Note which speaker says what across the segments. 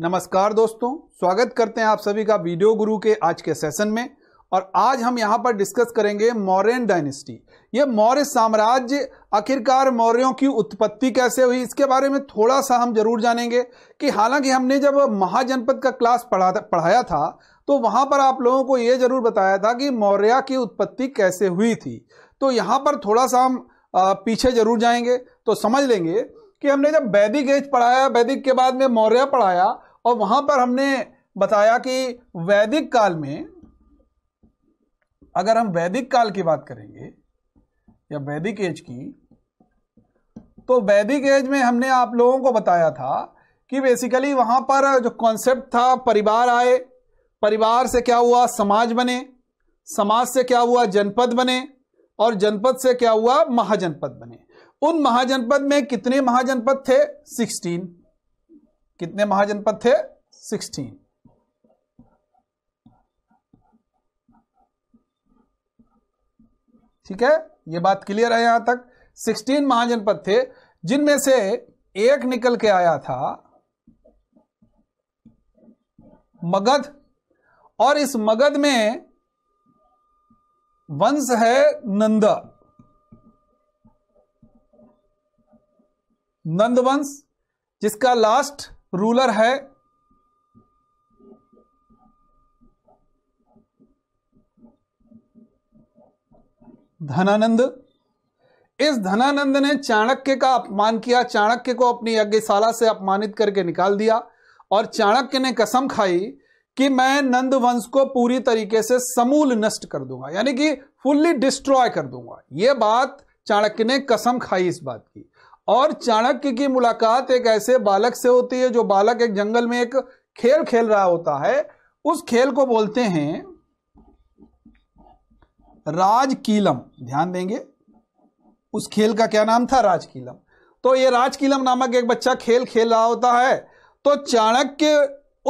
Speaker 1: नमस्कार दोस्तों स्वागत करते हैं आप सभी का वीडियो गुरु के आज के सेशन में और आज हम यहां पर डिस्कस करेंगे मौर्यन डायनेस्टी ये मौर्य साम्राज्य आखिरकार मौर्यों की उत्पत्ति कैसे हुई इसके बारे में थोड़ा सा हम जरूर जानेंगे कि हालांकि हमने जब महाजनपद का क्लास पढ़ा पढ़ाया था तो वहां पर आप लोगों को ये जरूर बताया था कि मौर्य की उत्पत्ति कैसे हुई थी तो यहाँ पर थोड़ा सा हम पीछे जरूर जाएंगे तो समझ लेंगे कि हमने जब वैदिक एज पढ़ाया वैदिक के बाद में मौर्य पढ़ाया और वहां पर हमने बताया कि वैदिक काल में अगर हम वैदिक काल की बात करेंगे या वैदिक एज की तो वैदिक एज में हमने आप लोगों को बताया था कि बेसिकली वहां पर जो कॉन्सेप्ट था परिवार आए परिवार से क्या हुआ समाज बने समाज से क्या हुआ जनपद बने और जनपद से क्या हुआ महाजनपद बने उन महाजनपद में कितने महाजनपद थे सिक्सटीन कितने महाजनपद थे सिक्सटीन ठीक है ये बात क्लियर है यहां तक सिक्सटीन महाजनपद थे जिनमें से एक निकल के आया था मगध और इस मगध में वंश है नंद नंद वंश जिसका लास्ट रूलर है धनानंद इस धनानंद ने चाणक्य का अपमान किया चाणक्य को अपनी यज्ञशाला से अपमानित करके निकाल दिया और चाणक्य ने कसम खाई कि मैं नंद वंश को पूरी तरीके से समूल नष्ट कर दूंगा यानी कि फुल्ली डिस्ट्रॉय कर दूंगा यह बात चाणक्य ने कसम खाई इस बात की और चाणक्य की मुलाकात एक ऐसे बालक से होती है जो बालक एक जंगल में एक खेल खेल रहा होता है उस खेल को बोलते हैं राजकीलम ध्यान देंगे उस खेल का क्या नाम था राजकीलम तो ये राजकीलम नामक एक बच्चा खेल खेल रहा होता है तो चाणक्य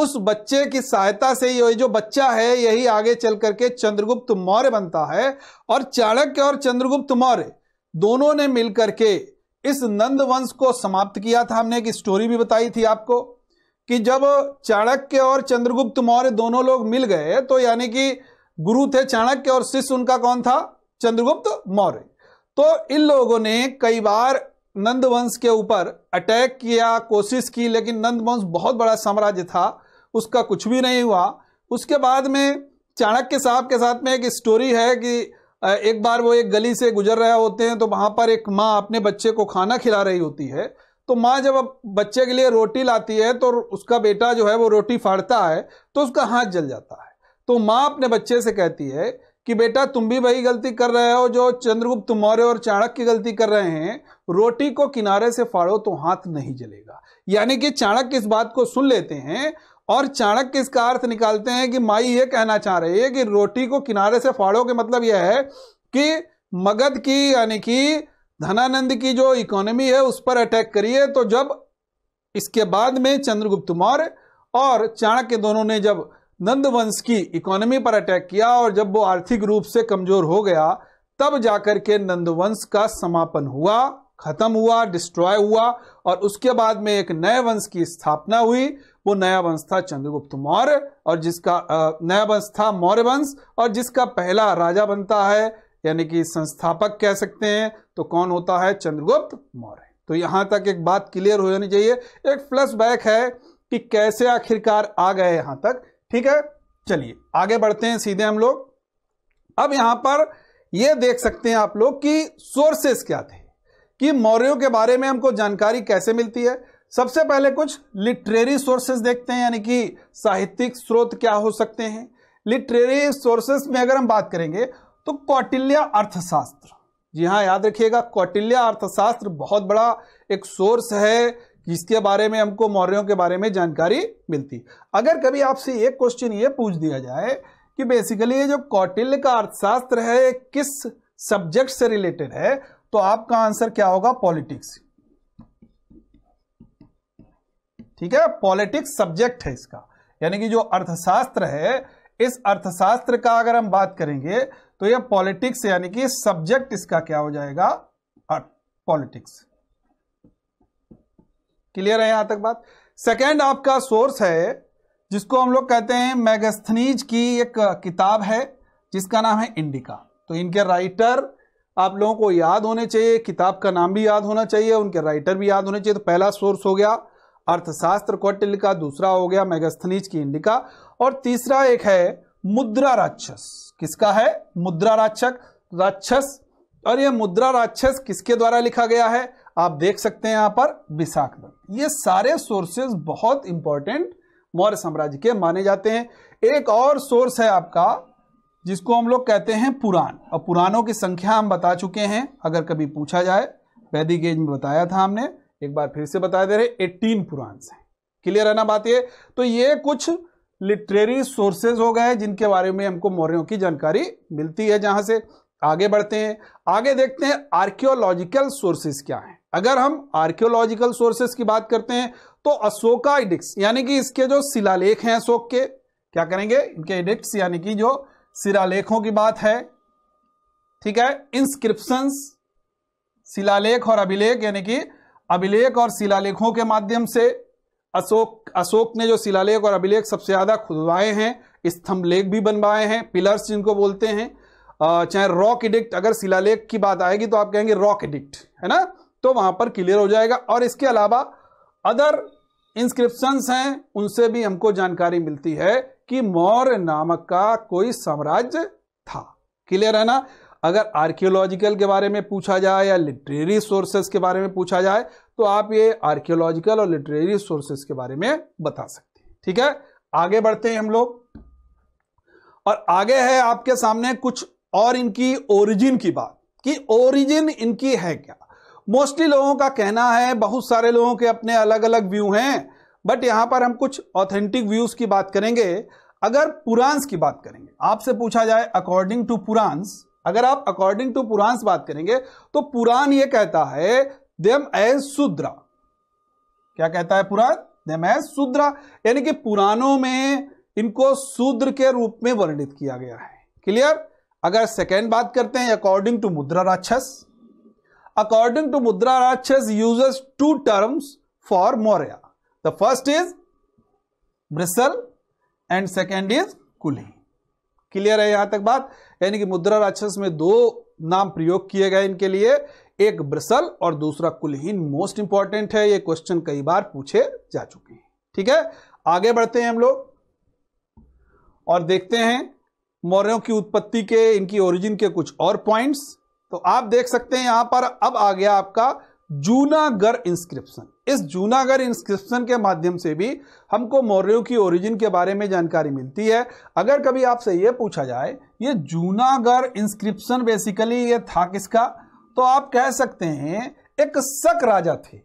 Speaker 1: उस बच्चे की सहायता से ये जो बच्चा है यही आगे चल करके चंद्रगुप्त मौर्य बनता है और चाणक्य और चंद्रगुप्त मौर्य दोनों ने मिलकर के इस नंद वंश को समाप्त किया था हमने एक स्टोरी भी बताई थी आपको कि जब चाणक्य और चंद्रगुप्त मौर्य दोनों लोग मिल गए तो यानी कि गुरु थे चाणक्य और शिष्य उनका कौन था चंद्रगुप्त मौर्य तो इन लोगों ने कई बार नंद वंश के ऊपर अटैक किया कोशिश की लेकिन नंद वंश बहुत बड़ा साम्राज्य था उसका कुछ भी नहीं हुआ उसके बाद में चाणक्य साहब के साथ में एक स्टोरी है कि एक बार वो एक गली से गुजर रहे होते हैं तो वहाँ पर एक माँ अपने बच्चे को खाना खिला रही होती है तो माँ जब बच्चे के लिए रोटी लाती है तो उसका बेटा जो है वो रोटी फाड़ता है तो उसका हाथ जल जाता है तो माँ अपने बच्चे से कहती है कि बेटा तुम भी वही गलती कर रहे हो जो चंद्रगुप्त मौर्य और चाणक्य की गलती कर रहे हैं रोटी को किनारे से फाड़ो तो हाथ नहीं जलेगा यानी कि चाणक्य इस बात को सुन लेते हैं और चाणक्य इसका अर्थ निकालते हैं कि माई ये कहना चाह रही है कि रोटी को किनारे से फाड़ो के मतलब यह है कि मगध की यानी कि धनानंद की जो इकोनॉमी है उस पर अटैक करिए तो जब इसके बाद में चंद्रगुप्त मौर्य और चाणक्य दोनों ने जब नंद वंश की इकोनॉमी पर अटैक किया और जब वो आर्थिक रूप से कमजोर हो गया तब जाकर के नंदवंश का समापन हुआ खत्म हुआ डिस्ट्रॉय हुआ और उसके बाद में एक नए वंश की स्थापना हुई वो नया वंश था चंद्रगुप्त मौर्य और जिसका नया वंश था मौर्य वंश और जिसका पहला राजा बनता है यानी कि संस्थापक कह सकते हैं तो कौन होता है चंद्रगुप्त मौर्य तो यहां तक एक बात क्लियर हो जानी चाहिए एक फ्लैश बैक है कि कैसे आखिरकार आ गए यहां तक ठीक है चलिए आगे बढ़ते हैं सीधे हम लोग अब यहां पर यह देख सकते हैं आप लोग कि सोर्सेस क्या थे कि मौर्यों के बारे में हमको जानकारी कैसे मिलती है सबसे पहले कुछ लिटरेरी सोर्सेज देखते हैं यानी कि साहित्यिक स्रोत क्या हो सकते हैं लिटरेरी सोर्सेस में अगर हम बात करेंगे तो कौटिल्य अर्थशास्त्र जी हाँ याद रखिएगा कौटिल्य अर्थशास्त्र बहुत बड़ा एक सोर्स है जिसके बारे में हमको मौर्यों के बारे में जानकारी मिलती अगर कभी आपसे एक क्वेश्चन ये पूछ दिया जाए कि बेसिकली ये जो कौटिल्य का अर्थशास्त्र है किस सब्जेक्ट से रिलेटेड है तो आपका आंसर क्या होगा पॉलिटिक्स ठीक है पॉलिटिक्स सब्जेक्ट है इसका यानी कि जो अर्थशास्त्र है इस अर्थशास्त्र का अगर हम बात करेंगे तो यह पॉलिटिक्स यानी कि सब्जेक्ट इसका क्या हो जाएगा पॉलिटिक्स क्लियर है यहां तक बात सेकेंड आपका सोर्स है जिसको हम लोग कहते हैं मैगस्थनीज की एक किताब है जिसका नाम है इंडिका तो इनके राइटर आप लोगों को याद होने चाहिए किताब का नाम भी याद होना चाहिए उनके राइटर भी याद होने चाहिए तो पहला सोर्स हो गया अर्थशास्त्र कौटिल्य का दूसरा हो गया मेगस्थनीज की इंडिका और तीसरा एक है मुद्रा राक्षस किसका है मुद्रा राक्षक राक्षस और यह मुद्रा राक्षस किसके द्वारा लिखा गया है आप देख सकते हैं यहां पर विशाख दत्त ये सारे सोर्सेज बहुत इंपॉर्टेंट मौर्य साम्राज्य के माने जाते हैं एक और सोर्स है आपका जिसको हम लोग कहते हैं पुराण और पुराणों की संख्या हम बता चुके हैं अगर कभी पूछा जाए वैदिक एज में बताया था हमने एक बार फिर से बता दे रहे एटीन पुरान्स हैं क्लियर है ना बात ये तो ये कुछ लिटरेरी सोर्सेज हो गए जिनके बारे में हमको मौर्यों की जानकारी मिलती है जहां से आगे बढ़ते हैं आगे देखते हैं आर्कियोलॉजिकल सोर्सेज क्या हैं अगर हम आर्कियोलॉजिकल सोर्सेज की बात करते हैं तो अशोका इडिक्स यानी कि इसके जो शिलालेख हैं अशोक के क्या करेंगे इनके इडिक्स यानी कि जो शिलालेखों की बात है ठीक है इंस्क्रिप्शंस शिलालेख और अभिलेख यानी कि अभिलेख और शिलालेखों के माध्यम से अशोक अशोक ने जो शिलालेख और अभिलेख सबसे ज़्यादा खुदवाए हैं स्तंभ लेख भी बनवाए हैं पिलर्स जिनको बोलते हैं चाहे रॉक इडिक्ट अगर शिलालेख की बात आएगी तो आप कहेंगे रॉक इडिक्ट है ना तो वहां पर क्लियर हो जाएगा और इसके अलावा अदर इंस्क्रिप्शंस हैं उनसे भी हमको जानकारी मिलती है कि मौर्य नामक का कोई साम्राज्य था क्लियर है ना अगर आर्कियोलॉजिकल के बारे में पूछा जाए या लिटरेरी सोर्सेस के बारे में पूछा जाए तो आप ये आर्कियोलॉजिकल और लिटरेरी सोर्सेस के बारे में बता सकते हैं ठीक है आगे बढ़ते हैं हम लोग और आगे है आपके सामने कुछ और इनकी ओरिजिन की बात कि ओरिजिन इनकी है क्या मोस्टली लोगों का कहना है बहुत सारे लोगों के अपने अलग अलग व्यू हैं बट यहां पर हम कुछ ऑथेंटिक व्यूज की बात करेंगे अगर पुरांस की बात करेंगे आपसे पूछा जाए अकॉर्डिंग टू पुरांस अगर आप अकॉर्डिंग टू पुराण से बात करेंगे तो पुराण ये कहता है देम एज शूद्रा क्या कहता है पुराण देम एज शूद्रा यानी कि पुराणों में इनको शूद्र के रूप में वर्णित किया गया है क्लियर अगर सेकेंड बात करते हैं अकॉर्डिंग टू मुद्रा राक्षस according to Mudra Rakshasa uses two terms for Maurya the first is Vrishal and second is Kuli clear है यहां तक बात यानी कि मुद्रा राक्षस में दो नाम प्रयोग किए गए इनके लिए एक ब्रसल और दूसरा कुलहीन मोस्ट इंपॉर्टेंट है ये क्वेश्चन कई बार पूछे जा चुके हैं ठीक है आगे बढ़ते हैं हम लोग और देखते हैं मौर्यों की उत्पत्ति के इनकी ओरिजिन के कुछ और पॉइंट्स तो आप देख सकते हैं यहां पर अब आ गया आपका जूनागढ़ इंस्क्रिप्शन इस जूनागढ़ इंस्क्रिप्शन के माध्यम से भी हमको मौर्यों की ओरिजिन के बारे में जानकारी मिलती है अगर कभी आपसे ये पूछा जाए ये जूनागढ़ इंस्क्रिप्शन बेसिकली ये था किसका तो आप कह सकते हैं एक शक राजा थे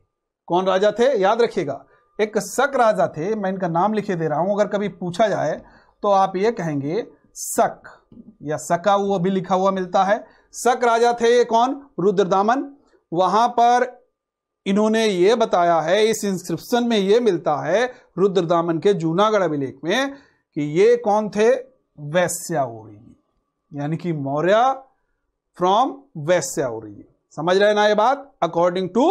Speaker 1: कौन राजा थे याद रखिएगा एक शक राजा थे मैं इनका नाम लिखे दे रहा हूं अगर कभी पूछा जाए तो आप ये कहेंगे शक या सका वो भी लिखा हुआ मिलता है शक राजा थे ये कौन रुद्रदामन वहां पर इन्होंने ये बताया है इस इंस्क्रिप्शन में ये मिलता है रुद्रदामन के जूनागढ़ अभिलेख में कि ये कौन थे वैस्या यानी कि मौर्य फ्रॉम वैस्या समझ रहे ना ये बात अकॉर्डिंग टू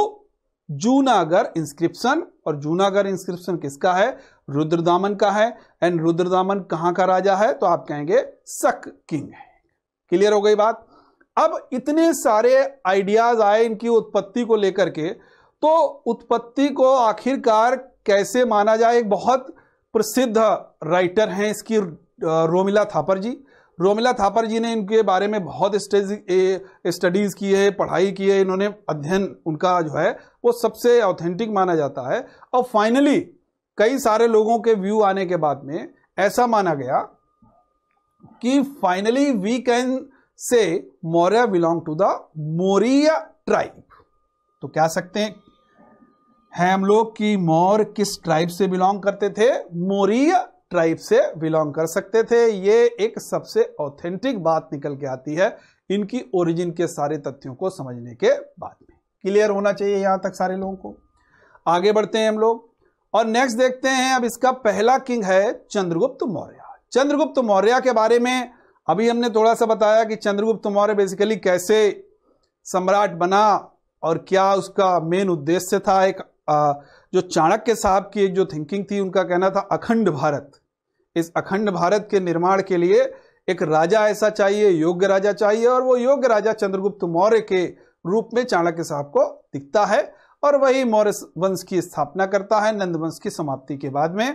Speaker 1: जूनागढ़ इंस्क्रिप्शन और जूनागढ़ इंस्क्रिप्शन किसका है रुद्रदामन का है एंड रुद्रदामन कहां का राजा है तो आप कहेंगे सक किंग है क्लियर हो गई बात अब इतने सारे आइडियाज आए इनकी उत्पत्ति को लेकर के तो उत्पत्ति को आखिरकार कैसे माना जाए एक बहुत प्रसिद्ध राइटर हैं इसकी रोमिला थापर जी रोमिला थापर जी ने इनके बारे में बहुत स्टडीज़ की है पढ़ाई की है इन्होंने अध्ययन उनका जो है वो सबसे ऑथेंटिक माना जाता है और फाइनली कई सारे लोगों के व्यू आने के बाद में ऐसा माना गया कि finally we can say Maurya belong to the Maurya tribe तो क्या सकते हैं हम लोग की मोर किस ट्राइब से बिलोंग करते थे मोरिया ट्राइब से बिलोंग कर सकते थे ये एक सबसे ऑथेंटिक बात निकल के आती है इनकी ओरिजिन के सारे तथ्यों को समझने के बाद में क्लियर होना चाहिए यहां तक सारे लोगों को आगे बढ़ते हैं हम लोग और नेक्स्ट देखते हैं अब इसका पहला किंग है चंद्रगुप्त मौर्य चंद्रगुप्त मौर्य के बारे में अभी हमने थोड़ा सा बताया कि चंद्रगुप्त मौर्य बेसिकली कैसे सम्राट बना और क्या उसका मेन उद्देश्य था एक जो चाणक्य साहब की एक जो थिंकिंग थी उनका कहना था अखंड भारत इस अखंड भारत के निर्माण के लिए एक राजा ऐसा चाहिए योग्य राजा चाहिए और वो योग्य राजा चंद्रगुप्त मौर्य के रूप में चाणक्य साहब को दिखता है और वही मौर्य वंश की स्थापना करता है नंद वंश की समाप्ति के बाद में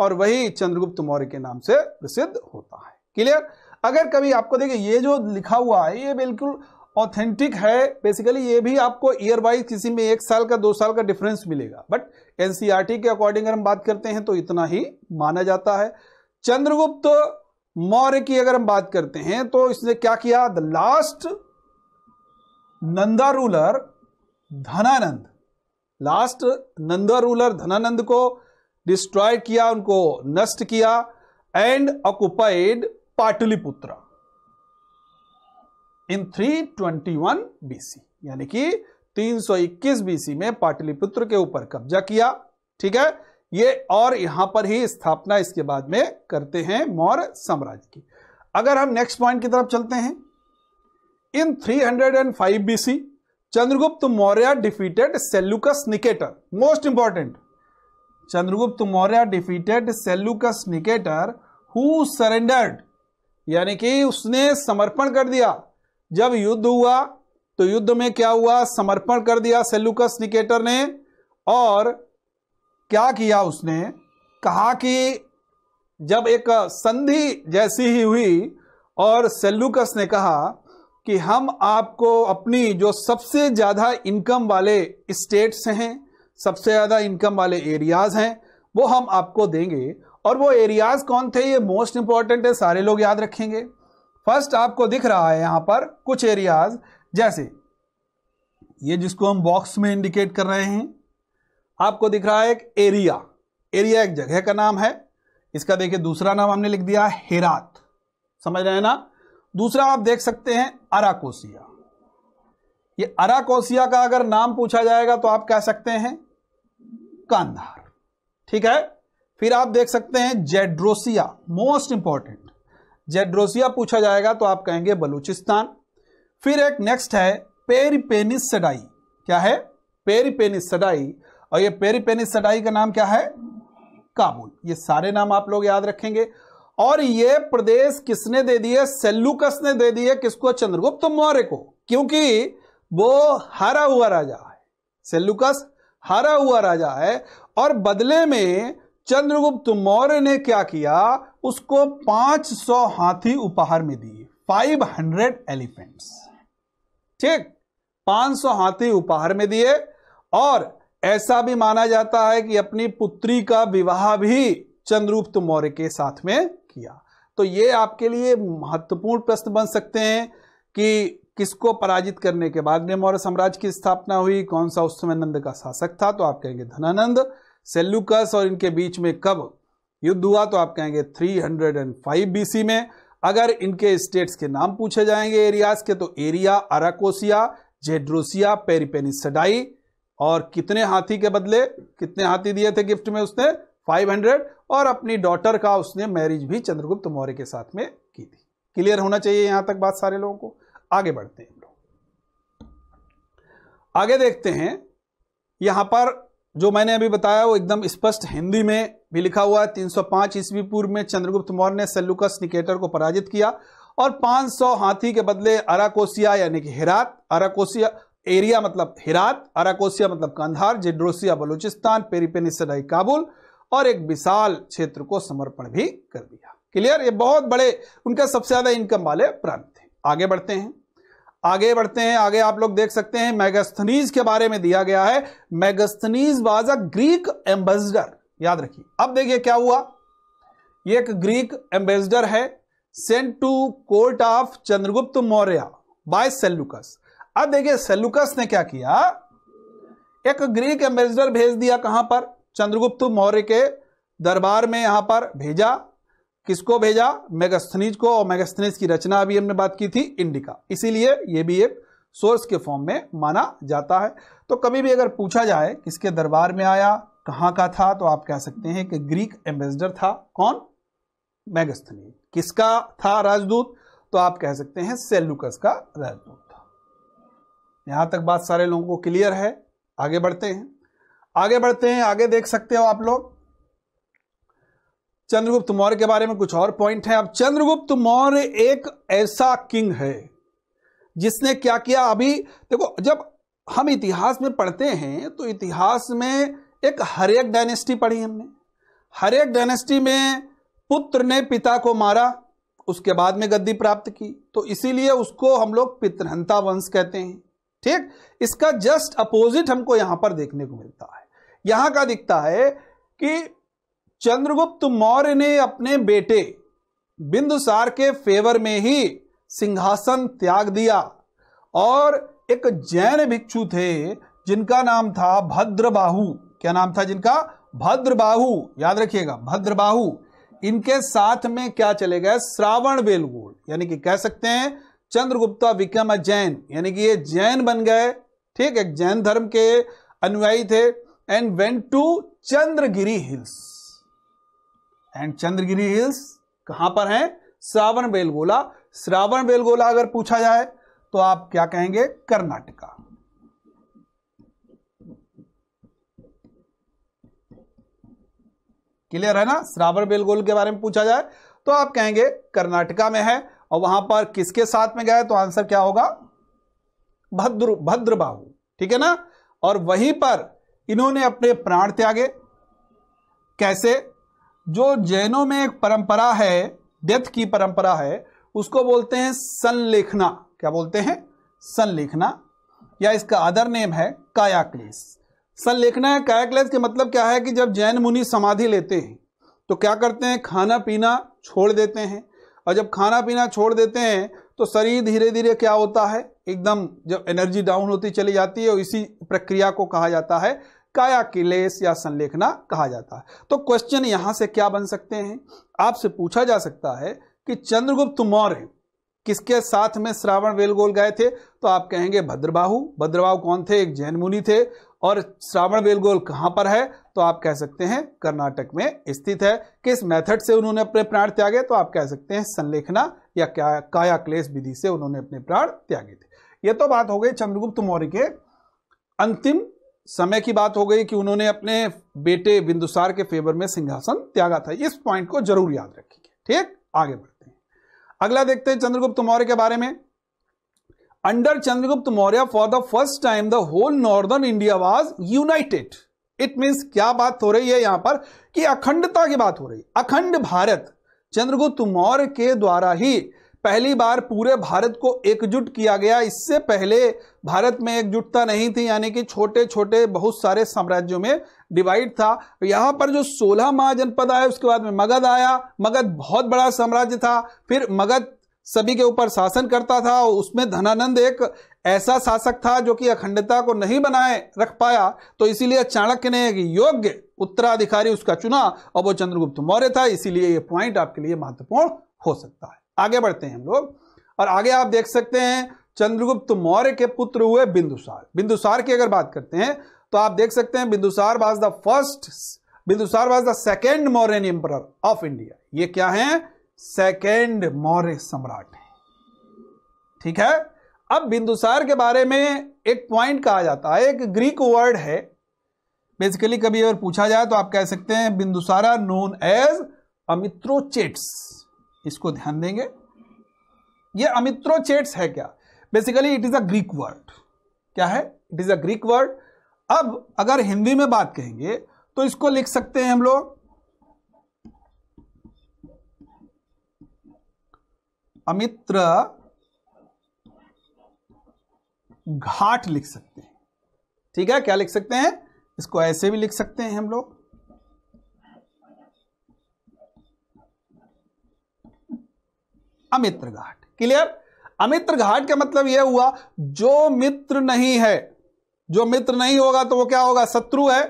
Speaker 1: और वही चंद्रगुप्त मौर्य के नाम से प्रसिद्ध होता है क्लियर अगर कभी आपको देखिए ये जो लिखा हुआ है ये बिल्कुल ऑथेंटिक है बेसिकली ये भी आपको ईयर वाइज किसी में एक साल का दो साल का डिफरेंस मिलेगा बट एनसीईआरटी e के अकॉर्डिंग अगर हम बात करते हैं तो इतना ही माना जाता है चंद्रगुप्त मौर्य की अगर हम बात करते हैं तो इसने क्या किया the last Nanda ruler Dhanananda last Nanda ruler Dhanananda को डिस्ट्रॉय किया उनको नष्ट किया and occupied Pataliputra in 321 BC यानी कि 321 बीसी में पाटलिपुत्र के ऊपर कब्जा किया ठीक है ये और यहां पर ही स्थापना इसके बाद में करते हैं मौर्य साम्राज्य की अगर हम नेक्स्ट पॉइंट की तरफ चलते हैं in 305 BC Chandragupta Maurya defeated Seleucus Nicator most important Chandragupta Maurya defeated Seleucus Nicator who surrendered यानी कि उसने समर्पण कर दिया जब युद्ध हुआ तो युद्ध में क्या हुआ समर्पण कर दिया सेल्युकस निकेटर ने और क्या किया उसने कहा कि जब एक संधि जैसी ही हुई और सेल्युकस ने कहा कि हम आपको अपनी जो सबसे ज़्यादा इनकम वाले स्टेट्स हैं सबसे ज़्यादा इनकम वाले एरियाज़ हैं वो हम आपको देंगे और वो एरियाज़ कौन थे ये मोस्ट इंपॉर्टेंट है सारे लोग याद रखेंगे फर्स्ट आपको दिख रहा है यहां पर कुछ एरियाज जैसे ये जिसको हम बॉक्स में इंडिकेट कर रहे हैं आपको दिख रहा है एक एरिया एरिया एक जगह का नाम है इसका देखिए दूसरा नाम हमने लिख दिया हेरात समझ रहे हैं ना दूसरा आप देख सकते हैं अराकोसिया ये अराकोसिया का अगर नाम पूछा जाएगा तो आप कह सकते हैं कांधार ठीक है फिर आप देख सकते हैं जेड्रोसिया मोस्ट इंपॉर्टेंट जेड्रोसिया पूछा जाएगा तो आप कहेंगे बलूचिस्तान फिर एक नेक्स्ट है पेरिपेनिस सडाई क्या है पेरिपेनिस सडाई और ये पेरिपेनिस सडाई का नाम क्या है काबुल ये सारे नाम आप लोग याद रखेंगे और ये प्रदेश किसने दे दिए सेल्लुकस ने दे दिए किसको चंद्रगुप्त मौर्य को क्योंकि वो हारा हुआ राजा है सेल्लुकस हारा हुआ राजा है और बदले में चंद्रगुप्त मौर्य ने क्या किया उसको 500 हाथी उपहार में दिए 500 एलिफेंट्स ठीक 500 हाथी उपहार में दिए और ऐसा भी माना जाता है कि अपनी पुत्री का विवाह भी चंद्रगुप्त मौर्य के साथ में किया तो ये आपके लिए महत्वपूर्ण प्रश्न बन सकते हैं कि किसको पराजित करने के बाद में मौर्य साम्राज्य की स्थापना हुई कौन सा उस समय नंद का शासक था तो आप कहेंगे धनानंद सेल्यूकस और इनके बीच में कब युद्ध हुआ तो आप कहेंगे 305 बीसी में अगर इनके स्टेट्स के नाम पूछे जाएंगे एरियाज के तो एरिया अराकोसिया जेड्रोसिया पेरिपेनिसडाई और कितने हाथी के बदले कितने हाथी दिए थे गिफ्ट में उसने 500 और अपनी डॉटर का उसने मैरिज भी चंद्रगुप्त मौर्य के साथ में की थी क्लियर होना चाहिए यहां तक बात सारे लोगों को आगे बढ़ते हैं लोग आगे देखते हैं यहां पर जो मैंने अभी बताया वो एकदम स्पष्ट हिंदी में भी लिखा हुआ है 305 ईस्वी पूर्व में चंद्रगुप्त मौर्य ने सेल्युकस निकेटर को पराजित किया और 500 हाथी के बदले अराकोसिया यानी कि हिरात अराकोसिया एरिया मतलब हिरात अराकोसिया मतलब कंधार जिड्रोसिया बलूचिस्तान पेरीपेनिसराई काबुल और एक विशाल क्षेत्र को समर्पण भी कर दिया क्लियर ये बहुत बड़े उनका सबसे ज्यादा इनकम वाले प्रांत थे आगे बढ़ते हैं आगे बढ़ते हैं आगे आप लोग देख सकते हैं मैगस्थनीज के बारे में दिया गया है Megasthenes was a Greek ambassador याद रखिए अब देखिए क्या हुआ ये एक ग्रीक एम्बेसडर है sent to court of Chandragupta Maurya by Seleucus अब देखिए सेल्युकस ने क्या किया एक ग्रीक एम्बेसडर भेज दिया कहां पर चंद्रगुप्त मौर्य के दरबार में यहां पर भेजा किसको भेजा मेगास्थनीज को और मेगास्थनीज की रचना अभी हमने बात की थी इंडिका इसीलिए ये भी एक सोर्स के फॉर्म में माना जाता है तो कभी भी अगर पूछा जाए किसके दरबार में आया कहाँ का था तो आप कह सकते हैं कि ग्रीक एम्बेसडर था कौन मैगस्थनी किसका था राजदूत तो आप कह सकते हैं सेलुकस का राजदूत था यहां तक बात सारे लोगों को क्लियर है आगे बढ़ते हैं आगे बढ़ते हैं आगे देख सकते हो आप लोग चंद्रगुप्त मौर्य के बारे में कुछ और पॉइंट है अब चंद्रगुप्त मौर्य एक ऐसा किंग है जिसने क्या किया अभी देखो जब हम इतिहास में पढ़ते हैं तो इतिहास में एक हरेक डायनेस्टी पढ़ी हमने हरेक डायनेस्टी में पुत्र ने पिता को मारा उसके बाद में गद्दी प्राप्त की तो इसीलिए उसको हम लोग पितरहंता वंश कहते हैं ठीक इसका जस्ट अपोजिट हमको यहां पर देखने को मिलता है यहां का दिखता है कि चंद्रगुप्त मौर्य ने अपने बेटे बिंदुसार के फेवर में ही सिंहासन त्याग दिया और एक जैन भिक्षु थे जिनका नाम था भद्रबाहु क्या नाम था जिनका भद्रबाहु याद रखिएगा भद्रबाहु इनके साथ में क्या चले गए श्रावण बेलगोल यानी कि कह सकते हैं चंद्रगुप्ता विक्रम जैन यानी कि ये जैन बन गए ठीक है जैन धर्म के अनुयायी थे and went to Chandragiri hills and Chandragiri hills कहां पर है श्रावण बेलगोला श्रावण बेलगोला अगर पूछा जाए तो आप क्या कहेंगे कर्नाटका क्लियर है ना श्रावर बेलगोल के बारे में पूछा जाए तो आप कहेंगे कर्नाटका में है और वहां पर किसके साथ में गए तो आंसर क्या होगा भद्र भद्रबाहु ठीक है ना और वहीं पर इन्होंने अपने प्राण त्यागे कैसे जो जैनों में एक परंपरा है डेथ की परंपरा है उसको बोलते हैं संलेखना क्या बोलते हैं संलेखना या इसका अदर नेम है कायाक्लेश संलेखना है कायाकल्प के मतलब क्या है कि जब जैन मुनि समाधि लेते हैं तो क्या करते हैं खाना पीना छोड़ देते हैं और जब खाना पीना छोड़ देते हैं तो शरीर धीरे धीरे क्या होता है एकदम जब एनर्जी डाउन होती चली जाती है और इसी प्रक्रिया को कहा जाता है काया क्लेश या संलेखना कहा जाता है तो क्वेश्चन यहाँ से क्या बन सकते हैं आपसे पूछा जा सकता है कि चंद्रगुप्त मौर्य किसके साथ में श्रावण वेलगोल गए थे तो आप कहेंगे भद्रबाहु भद्रबाहु कौन थे एक जैन मुनि थे और श्रावण बेलगोल कहां पर है तो आप कह सकते हैं कर्नाटक में स्थित है किस मेथड से उन्होंने अपने प्राण त्यागे तो आप कह सकते हैं संलेखना या क्या काया क्लेश विधि से उन्होंने अपने प्राण त्यागे थे ये तो बात हो गई चंद्रगुप्त मौर्य के अंतिम समय की बात हो गई कि उन्होंने अपने बेटे बिंदुसार के फेवर में सिंहासन त्यागा था इस पॉइंट को जरूर याद रखेंगे ठीक आगे बढ़ते हैं अगला देखते हैं चंद्रगुप्त मौर्य के बारे में under Chandragupta Maurya for the first time the whole northern India was united it mean क्या बात हो रही है यहां पर कि अखंडता की बात हो रही अखंड भारत चंद्रगुप्त मौर्य के द्वारा ही पहली बार पूरे भारत को एकजुट किया गया इससे पहले भारत में एकजुटता नहीं थी यानी कि छोटे छोटे बहुत सारे साम्राज्यों में डिवाइड था यहाँ पर जो सोलह महाजनपद आए उसके बाद में मगध आया मगध बहुत बड़ा साम्राज्य था फिर मगध सभी के ऊपर शासन करता था और उसमें धनानंद एक ऐसा शासक था जो कि अखंडता को नहीं बनाए रख पाया तो इसीलिए चाणक्य ने एक योग्य उत्तराधिकारी उसका चुना और वो चंद्रगुप्त मौर्य था इसीलिए ये पॉइंट आपके लिए महत्वपूर्ण हो सकता है आगे बढ़ते हैं हम लोग और आगे आप देख सकते हैं चंद्रगुप्त मौर्य के पुत्र हुए बिंदुसार बिंदुसार की अगर बात करते हैं तो आप देख सकते हैं Bindusara was the first Bindusara was the second Mauryan emperor of India ये क्या है सेकेंड मौर्य सम्राट है ठीक है अब बिंदुसार के बारे में एक पॉइंट कहा जाता है एक ग्रीक वर्ड है बेसिकली कभी अगर पूछा जाए तो आप कह सकते हैं बिंदुसारा नोन एज अमित्रोचेट्स इसको ध्यान देंगे ये अमित्रोचेट्स है क्या basically it is a Greek word क्या है it is a Greek word अब अगर हिंदी में बात कहेंगे तो इसको लिख सकते हैं हम लोग अमित्र घाट लिख सकते हैं ठीक है क्या लिख सकते हैं इसको ऐसे भी लिख सकते हैं हम लोग अमित्र घाट क्लियर अमित्र घाट का मतलब यह हुआ जो मित्र नहीं है जो मित्र नहीं होगा तो वो क्या होगा शत्रु है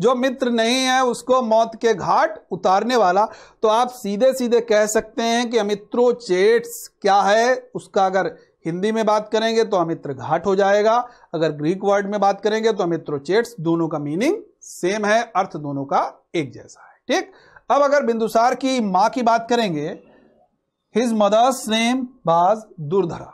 Speaker 1: जो मित्र नहीं है उसको मौत के घाट उतारने वाला तो आप सीधे सीधे कह सकते हैं कि अमित्रो चेट्स क्या है उसका अगर हिंदी में बात करेंगे तो अमित्र घाट हो जाएगा अगर ग्रीक वर्ड में बात करेंगे तो अमित्रो चेट्स दोनों का मीनिंग सेम है अर्थ दोनों का एक जैसा है ठीक अब अगर बिंदुसार की मां की बात करेंगे हिज मदर्स नेम बाज दुर्धरा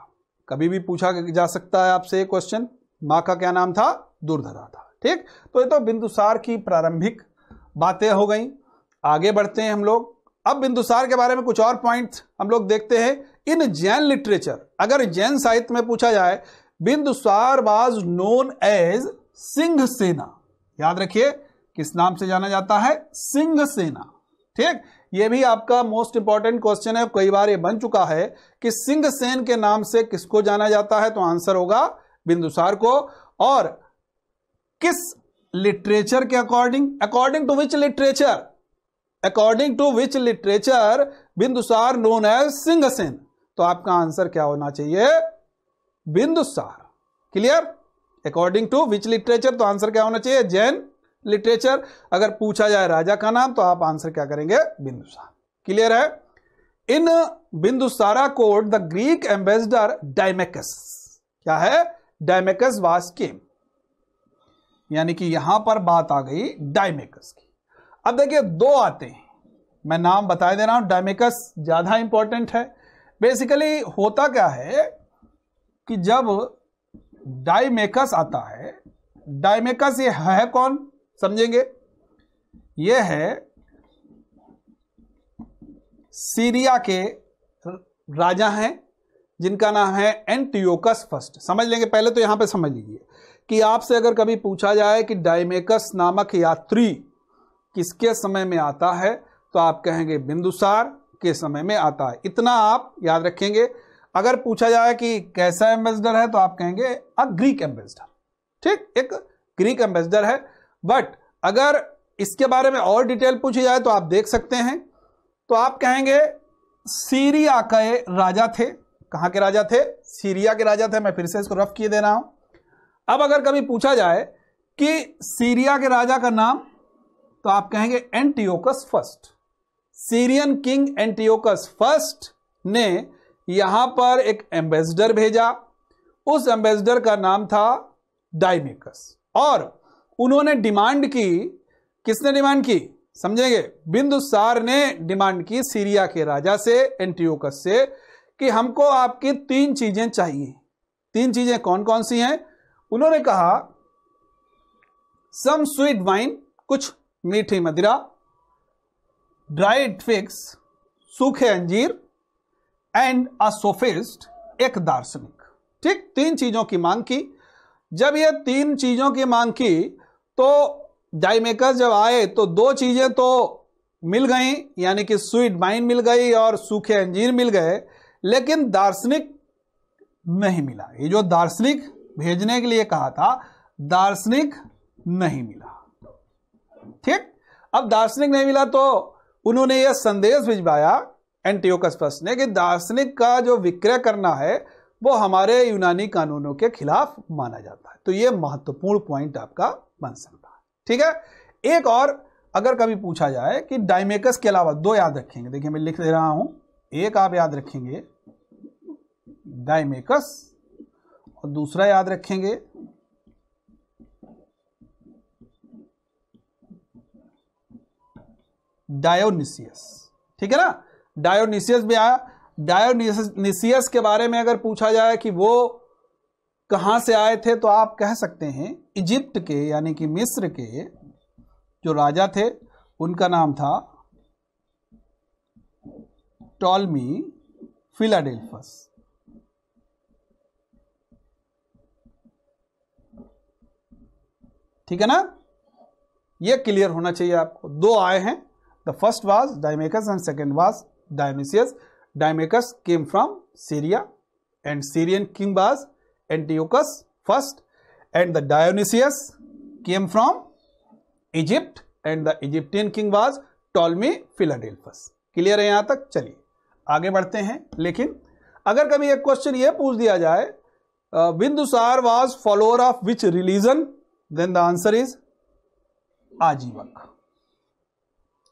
Speaker 1: कभी भी पूछा जा सकता है आपसे क्वेश्चन माँ का क्या नाम था दुर्धरा था ठीक तो ये तो बिंदुसार की प्रारंभिक बातें हो गई आगे बढ़ते हैं हम लोग अब बिंदुसार के बारे में कुछ और पॉइंट हम लोग देखते हैं इन जैन लिटरेचर अगर जैन साहित्य में पूछा जाए Bindusara was known as Sinhasena याद रखिए किस नाम से जाना जाता है सिंह सेना ठीक ये भी आपका मोस्ट इंपॉर्टेंट क्वेश्चन है कई बार ये बन चुका है कि सिंह सेन के नाम से किसको जाना जाता है तो आंसर होगा बिंदुसार को और किस लिटरेचर के according according to which literature according to which literature Bindusara known as Sinhasena तो आपका आंसर क्या होना चाहिए Bindusara clear according to which literature तो आंसर क्या होना चाहिए जैन लिटरेचर अगर पूछा जाए राजा का नाम तो आप आंसर क्या करेंगे बिंदुसार क्लियर है in Bindusara court the Greek ambassador Deimachus क्या है डायमेकस वास यानी कि यहां पर बात आ गई डायमेकस की अब देखिए दो आते हैं मैं नाम बता दे रहा हूं डायमेकस ज्यादा इंपॉर्टेंट है बेसिकली होता क्या है कि जब डायमेकस आता है डायमेकस ये है कौन समझेंगे ये है सीरिया के राजा हैं जिनका नाम है एंटियोकस फर्स्ट समझ लेंगे पहले तो यहां पे समझ लीजिए कि आपसे अगर कभी पूछा जाए कि डायमेकस नामक यात्री किसके समय में आता है तो आप कहेंगे बिंदुसार के समय में आता है इतना आप याद रखेंगे अगर पूछा जाए कि कैसा एम्बेसडर है तो आप कहेंगे अ ग्रीक एम्बेसडर ठीक एक ग्रीक एम्बेसडर है बट अगर इसके बारे में और डिटेल पूछी जाए तो आप देख सकते हैं तो आप कहेंगे सीरिया के राजा थे कहाँ के राजा थे सीरिया के राजा थे मैं फिर से इसको रफ किए दे रहा हूं अब अगर कभी पूछा जाए कि सीरिया के राजा का नाम तो आप कहेंगे Antiochus first Syrian king Antiochus first ने यहां पर एक एम्बेसडर भेजा उस एम्बेसडर का नाम था डायमिकस और उन्होंने डिमांड की किसने डिमांड की समझेंगे बिंदुसार ने डिमांड की सीरिया के राजा से एंटीओकस से कि हमको आपकी तीन चीजें चाहिए तीन चीजें कौन कौन सी हैं उन्होंने कहा सम स्वीट वाइन कुछ मीठी मदिरा ड्राइड फिक्स सूखे अंजीर एंड अ सोफिस्ट एक दार्शनिक ठीक तीन चीजों की मांग की जब ये तीन चीजों की मांग की तो डाइमेकर जब आए तो दो चीजें तो मिल गई यानी कि स्वीट वाइन मिल गई और सूखे अंजीर मिल गए लेकिन दार्शनिक नहीं मिला ये जो दार्शनिक भेजने के लिए कहा था दार्शनिक नहीं मिला ठीक अब दार्शनिक नहीं मिला तो उन्होंने यह संदेश भिजवाया प्रश्न ने कि दार्शनिक का जो विक्रय करना है वो हमारे यूनानी कानूनों के खिलाफ माना जाता है तो ये महत्वपूर्ण पॉइंट आपका बन सकता है ठीक है एक और अगर कभी पूछा जाए कि डायमेकस के अलावा दो याद रखेंगे देखिए मैं लिख दे रहा हूं एक आप याद रखेंगे डायमेकस और दूसरा याद रखेंगे डायोनिसियस ठीक है ना डायोनिसियस भी आया डायोनिसियस के बारे में अगर पूछा जाए कि वो कहां से आए थे तो आप कह सकते हैं इजिप्ट के यानी कि मिस्र के जो राजा थे उनका नाम था टॉलमी फिलाडेल्फस ठीक है ना ये क्लियर होना चाहिए आपको दो आए हैं the first was Deimachus and second was Dionysius Deimachus came from Syria and Syrian king was Antiochus first and the Dionysius came from Egypt and the Egyptian king was Ptolemy Philadelphus clear है यहां तक चलिए आगे बढ़ते हैं लेकिन अगर कभी एक क्वेश्चन ये पूछ दिया जाए Bindusara was follower of which religion then the answer is Ajivika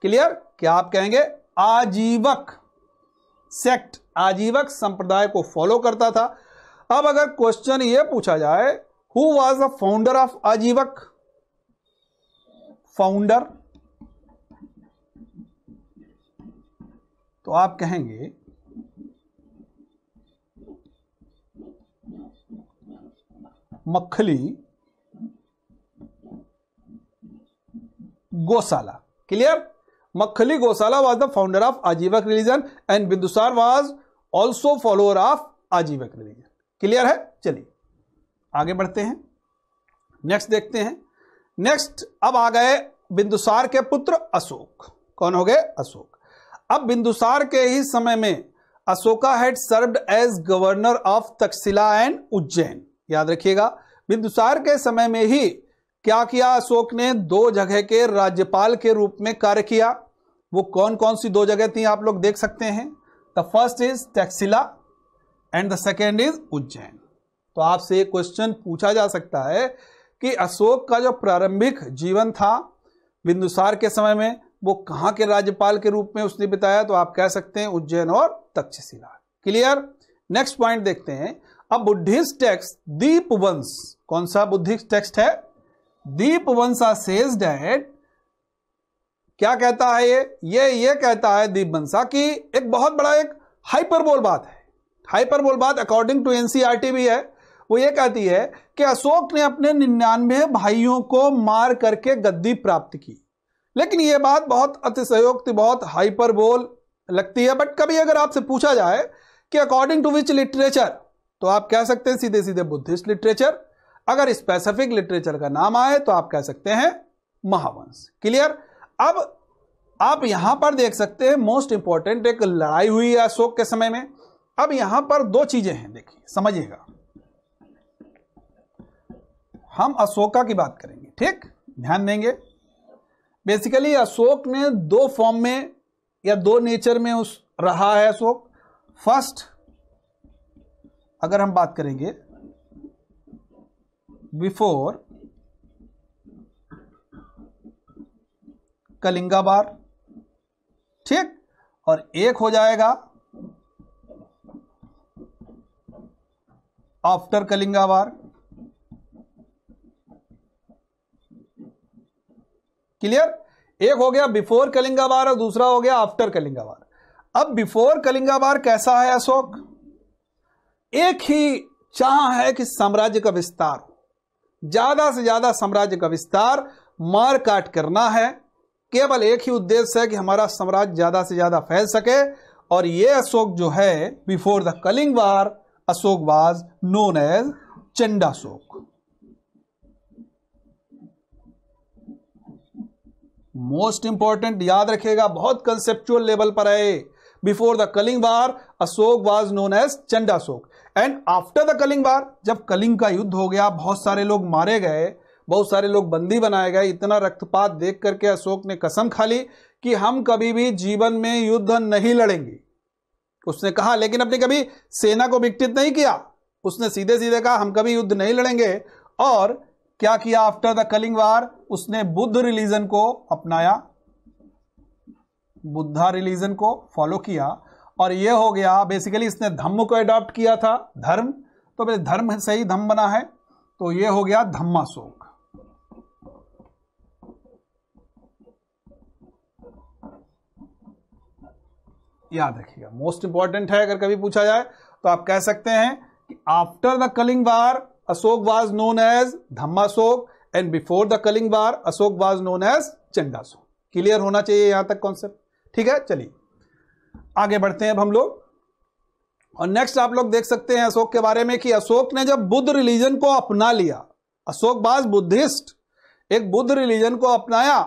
Speaker 1: clear क्या आप कहेंगे आजीवक सेक्ट आजीवक संप्रदाय को फॉलो करता था अब अगर क्वेश्चन ये पूछा जाए who was the founder of Ajivika founder तो आप कहेंगे Makkhali Gosala. Clear Makkhali Gosala was the founder of Ajivika religion and Bindusara was also follower of Ajivika religion clear है? चलिए आगे बढ़ते हैं नेक्स्ट देखते हैं नेक्स्ट अब आ गए बिंदुसार के पुत्र अशोक कौन हो गए अशोक अब बिंदुसार के ही समय में Ashoka had served as governor of Takshashila and Ujjain याद रखिएगा बिंदुसार के समय में ही क्या किया अशोक ने दो जगह के राज्यपाल के रूप में कार्य किया वो कौन कौन सी दो जगह थी आप लोग देख सकते हैं the first is Taxila and the second is Ujjain तो आपसे एक क्वेश्चन पूछा जा सकता है कि अशोक का जो प्रारंभिक जीवन था बिंदुसार के समय में वो कहाँ के राज्यपाल के रूप में उसने बिताया तो आप कह सकते हैं उज्जैन और तक्षशिला क्लियर नेक्स्ट पॉइंट देखते हैं अब बुद्धिस्ट टेक्स्ट दीप वंश कौन सा बुद्धिस्ट टेक्स्ट है दीप वंशा सेज डेट क्या कहता है ये ये ये कहता है दीप वंशा कि एक बहुत बड़ा एक हाइपरबोल बात है हाइपरबोल बात अकॉर्डिंग टू एनसीआर भी है वो ये कहती है कि अशोक ने अपने निन्यानवे भाइयों को मार करके गद्दी प्राप्त की लेकिन ये बात बहुत अतिशयोक्त बहुत हाइपरबोल लगती है बट कभी अगर आपसे पूछा जाए कि अकॉर्डिंग टू विच लिटरेचर तो आप कह सकते हैं सीधे सीधे बुद्धिस्ट लिटरेचर अगर स्पेसिफिक लिटरेचर का नाम आए तो आप कह सकते हैं महावंश क्लियर अब आप यहां पर देख सकते हैं मोस्ट इंपॉर्टेंट एक लड़ाई हुई है अशोक के समय में अब यहां पर दो चीजें हैं देखिए समझिएगा हम अशोका की बात करेंगे ठीक ध्यान देंगे बेसिकली अशोक ने दो फॉर्म में या दो नेचर में उस रहा है अशोक फर्स्ट अगर हम बात करेंगे before कलिंगा बार ठीक और एक हो जाएगा आफ्टर कलिंगा बार क्लियर एक हो गया बिफोर कलिंगा बार और दूसरा हो गया आफ्टर कलिंगा बार अब बिफोर कलिंगा बार कैसा है अशोक एक ही चाह है कि साम्राज्य का विस्तार हो ज़्यादा से ज़्यादा साम्राज्य का विस्तार मार काट करना है केवल एक ही उद्देश्य है कि हमारा साम्राज्य ज़्यादा से ज़्यादा फैल सके और ये अशोक जो है before the Kalinga war Ashok was known as Chandashoka most important याद रखेगा बहुत कंसेप्चुअल लेवल पर है before the Kalinga war Ashok was known as Chandashoka and after the Kalinga war जब कलिंग का युद्ध हो गया बहुत सारे लोग मारे गए बहुत सारे लोग बंदी बनाए गए इतना रक्तपात देख करके अशोक ने कसम खा ली कि हम कभी भी जीवन में युद्ध नहीं लड़ेंगे उसने कहा लेकिन अपने कभी सेना को विकटित नहीं किया उसने सीधे सीधे कहा हम कभी युद्ध नहीं लड़ेंगे और क्या किया आफ्टर द कलिंग वार उसने बुद्ध रिलीजन को अपनाया बुद्धा रिलीजन को फॉलो किया और ये हो गया बेसिकली इसने धम्म को एडॉप्ट किया था धर्म तो भाई धर्म से ही धम्म बना है तो ये हो गया धम्माशोक याद रखिएगा मोस्ट इंपॉर्टेंट है अगर कभी पूछा जाए तो आप कह सकते हैं कि after the Kalinga war Ashok was known as Dhammashoka and before the Kalinga war Ashok was known as Chandashoka clear होना चाहिए यहां तक कॉन्सेप्ट ठीक है चलिए आगे बढ़ते हैं अब हम लोग और नेक्स्ट आप लोग देख सकते हैं अशोक के बारे में कि अशोक ने जब बुद्ध रिलीजन को अपना लिया अशोक बाज बुद्धिस्ट एक बुद्ध रिलीजन को अपनाया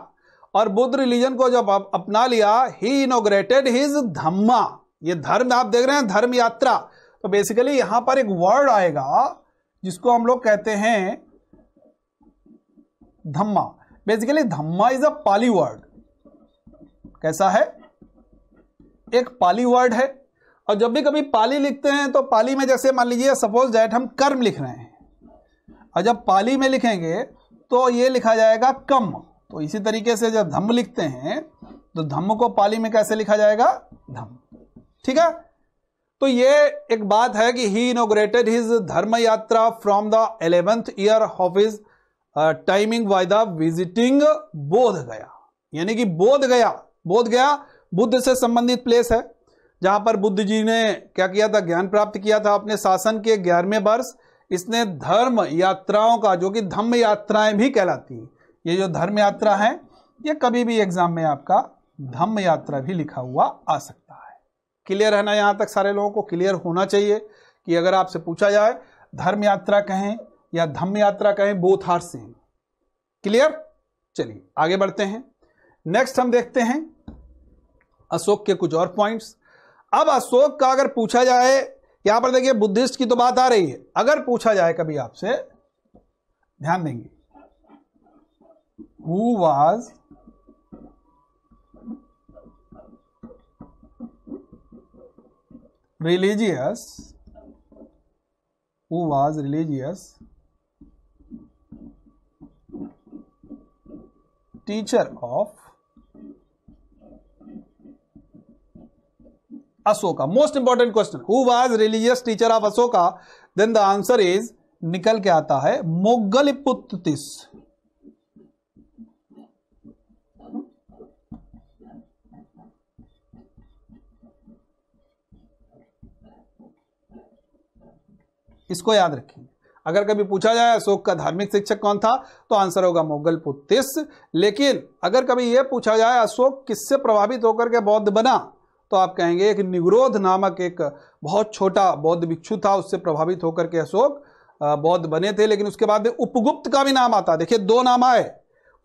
Speaker 1: और बुद्ध रिलीजन को जब अपना लिया ही इनोग्रेटेड हिज धम्मा ये धर्म आप देख रहे हैं धर्म यात्रा तो बेसिकली यहां पर एक वर्ड आएगा जिसको हम लोग कहते हैं Dhamma basically Dhamma is a Pali word कैसा है एक पाली वर्ड है और जब भी कभी पाली लिखते हैं तो पाली में जैसे मान लीजिए सपोज दैट हम कर्म लिख रहे हैं और जब पाली में लिखेंगे तो ये लिखा जाएगा कम तो इसी तरीके से जब धम्म लिखते हैं तो धम्म को पाली में कैसे लिखा जाएगा धम्म ठीक है तो ये एक बात है कि ही inaugurated his Dharma Yatra from the eleventh year of his timing by the visiting Bodh Gaya यानी कि बोध गया बोध गया बुद्ध से संबंधित प्लेस है जहाँ पर बुद्ध जी ने क्या किया था ज्ञान प्राप्त किया था अपने शासन के ग्यारहवें वर्ष इसने धर्म यात्राओं का जो कि धम्म यात्राएं भी कहलाती हैं ये जो धर्म यात्रा है ये कभी भी एग्जाम में आपका धम्म यात्रा भी लिखा हुआ आ सकता है क्लियर है ना यहाँ तक सारे लोगों को क्लियर होना चाहिए कि अगर आपसे पूछा जाए धर्म यात्रा कहें या धम्म यात्रा कहें बोथ हार सेम क्लियर चलिए आगे बढ़ते हैं नेक्स्ट हम देखते हैं अशोक के कुछ और पॉइंट्स अब अशोक का अगर पूछा जाए यहां पर देखिए बुद्धिस्ट की तो बात आ रही है अगर पूछा जाए कभी आपसे ध्यान देंगे who was religious who was religious teacher of Ashoka most important question who was religious teacher of Ashoka then the answer is निकल के आता है मोगलिपुत्तिस इसको याद रखेंगे अगर कभी पूछा जाए अशोक का धार्मिक शिक्षक कौन था तो आंसर होगा मोगल पुतिस लेकिन अगर कभी यह पूछा जाए अशोक किससे प्रभावित होकर के बौद्ध बना तो आप कहेंगे एक निगरोध नामक एक बहुत छोटा बौद्ध भिक्षु था उससे प्रभावित होकर के अशोक बौद्ध बने थे लेकिन उसके बाद में उपगुप्त का भी नाम आता देखिए दो नाम आए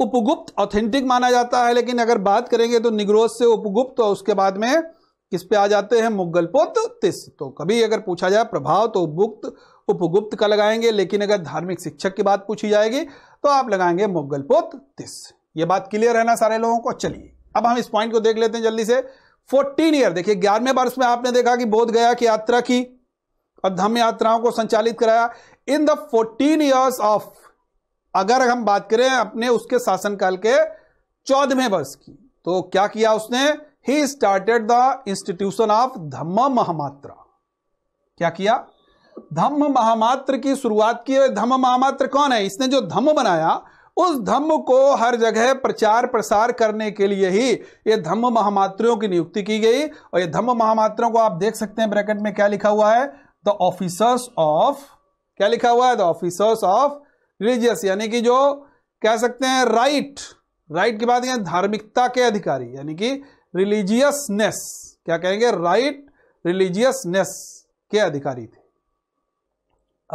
Speaker 1: उपगुप्त ऑथेंटिक माना जाता है लेकिन अगर बात करेंगे तो निगरोध से उपगुप्त और उसके बाद में किस पे आ जाते हैं पोत तिस तो कभी अगर पूछा जाए प्रभाव तो उपगुप्त उपगुप्त का लगाएंगे लेकिन अगर धार्मिक शिक्षक की बात पूछी जाएगी तो आप लगाएंगे पोत तिस ये बात क्लियर है ना सारे लोगों को चलिए अब हम इस पॉइंट को देख लेते हैं जल्दी से फोर्टीन ईयर देखिए ग्यारहवें वर्ष में आपने देखा कि बोध गया की यात्रा की और धम्म यात्राओं को संचालित कराया in the fourteen years of अगर हम बात करें अपने उसके शासनकाल के चौदहवें वर्ष की तो क्या किया उसने he started the institution of Dhamma Mahamatra क्या किया धम्म महामात्र की शुरुआत की धम्म महामात्र कौन है इसने जो धम्म बनाया उस धम्म को हर जगह प्रचार प्रसार करने के लिए ही ये धम्म महामात्रियों की नियुक्ति की गई और ये धम्म महामात्रों को आप देख सकते हैं ब्रैकेट में क्या लिखा हुआ है द ऑफिसर्स ऑफ क्या लिखा हुआ है द ऑफिसर्स ऑफ रिलीजियस यानी कि जो कह सकते हैं राइट राइट की बात करें धार्मिकता के अधिकारी यानी कि रिलीजियसनेस क्या कहेंगे राइट रिलीजियसनेस के अधिकारी थे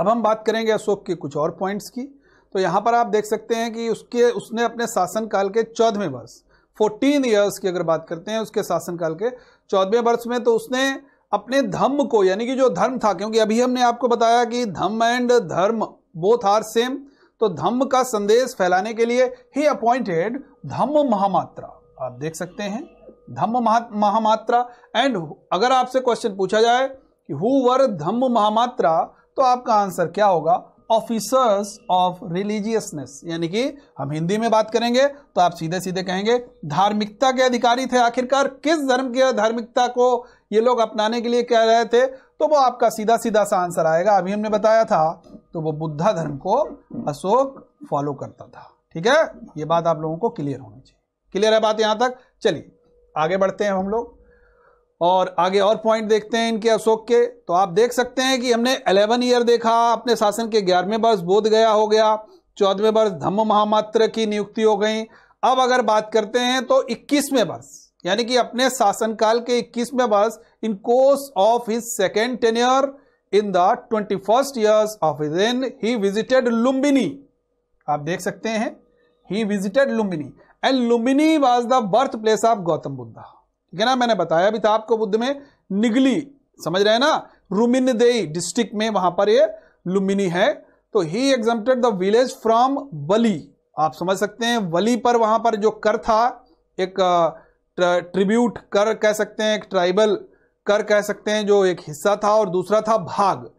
Speaker 1: अब हम बात करेंगे अशोक के कुछ और पॉइंट्स की तो यहाँ पर आप देख सकते हैं कि उसके उसने अपने शासनकाल के चौदहवें वर्ष फोर्टीन ईयर्स की अगर बात करते हैं उसके शासनकाल के चौदहवें वर्ष में तो उसने अपने धम्म को यानी कि जो धर्म था क्योंकि अभी हमने आपको बताया कि Dhamma and Dharma both are same तो धम्म का संदेश फैलाने के लिए ही अपॉइंटेड धम्म महामात्रा आप देख सकते हैं धम्म महामात्रा एंड अगर आपसे क्वेश्चन पूछा जाए कि हु वर धम्म महामात्रा तो आपका आंसर क्या होगा ऑफिसर्स ऑफ रिलीजियसनेस यानी कि हम हिंदी में बात करेंगे तो आप सीधे सीधे कहेंगे धार्मिकता के अधिकारी थे आखिरकार किस धर्म की धार्मिकता को ये लोग अपनाने के लिए कह रहे थे तो वो आपका सीधा सीधा सा आंसर आएगा अभी हमने बताया था तो वो बुद्धा धर्म को अशोक फॉलो करता था ठीक है ये बात आप लोगों को क्लियर होनी चाहिए क्लियर है बात यहां तक चलिए आगे बढ़ते हैं हम लोग और आगे और पॉइंट देखते हैं इनके अशोक के तो आप देख सकते हैं कि हमने अलेवन ईयर देखा अपने शासन के ग्यारहवें वर्ष बोध गया हो गया चौदहवें वर्ष धम्म महामात्र की नियुक्ति हो गई अब अगर बात करते हैं तो इक्कीसवें वर्ष यानी कि अपने शासनकाल के इक्कीसवें वर्ष in course of his second tenure in the twenty first years of his an he visited Lumbini आप देख सकते हैं he visited Lumbini and Lumbini was the birth place of Gautam Buddha गिना मैंने बताया अभी था आपको बुद्ध में निगली समझ रहे हैं ना रुमिनदेई डिस्ट्रिक्ट में वहां पर ये लुमिनी है तो he exempted the village from bali आप समझ सकते हैं वली पर वहां पर जो कर था एक ट्रिब्यूट कर कह सकते हैं एक ट्राइबल कर कह सकते हैं जो एक हिस्सा था और दूसरा था भाग